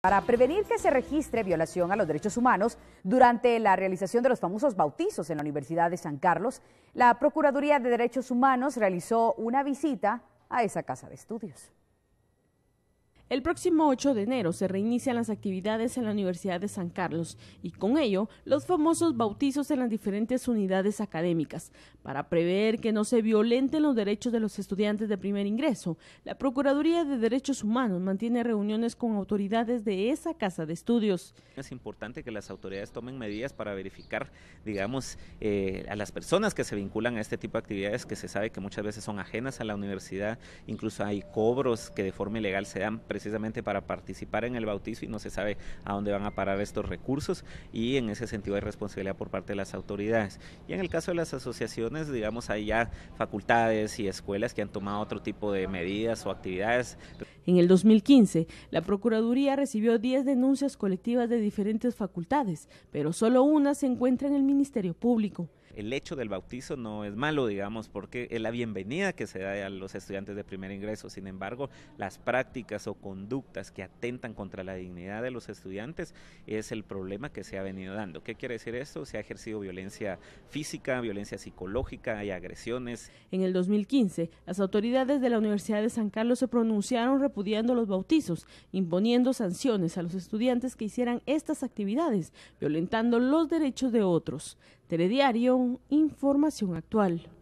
Para prevenir que se registre violación a los derechos humanos durante la realización de los famosos bautizos en la Universidad de San Carlos, la Procuraduría de Derechos Humanos realizó una visita a esa casa de estudios. El próximo 8 de enero se reinician las actividades en la Universidad de San Carlos y con ello los famosos bautizos en las diferentes unidades académicas. Para prever que no se violenten los derechos de los estudiantes de primer ingreso, la Procuraduría de Derechos Humanos mantiene reuniones con autoridades de esa casa de estudios. Es importante que las autoridades tomen medidas para verificar, digamos, eh, a las personas que se vinculan a este tipo de actividades que se sabe que muchas veces son ajenas a la universidad, incluso hay cobros que de forma ilegal se dan precisamente para participar en el bautizo y no se sabe a dónde van a parar estos recursos y en ese sentido hay responsabilidad por parte de las autoridades. Y en el caso de las asociaciones, digamos, hay ya facultades y escuelas que han tomado otro tipo de medidas o actividades. En el 2015, la Procuraduría recibió 10 denuncias colectivas de diferentes facultades, pero solo una se encuentra en el Ministerio Público el hecho del bautizo no es malo, digamos, porque es la bienvenida que se da a los estudiantes de primer ingreso. Sin embargo, las prácticas o conductas que atentan contra la dignidad de los estudiantes es el problema que se ha venido dando. ¿Qué quiere decir esto? Se ha ejercido violencia física, violencia psicológica hay agresiones. En el 2015, las autoridades de la Universidad de San Carlos se pronunciaron los bautizos, imponiendo sanciones a los estudiantes que hicieran estas actividades, violentando los derechos de otros. Telediario, información actual.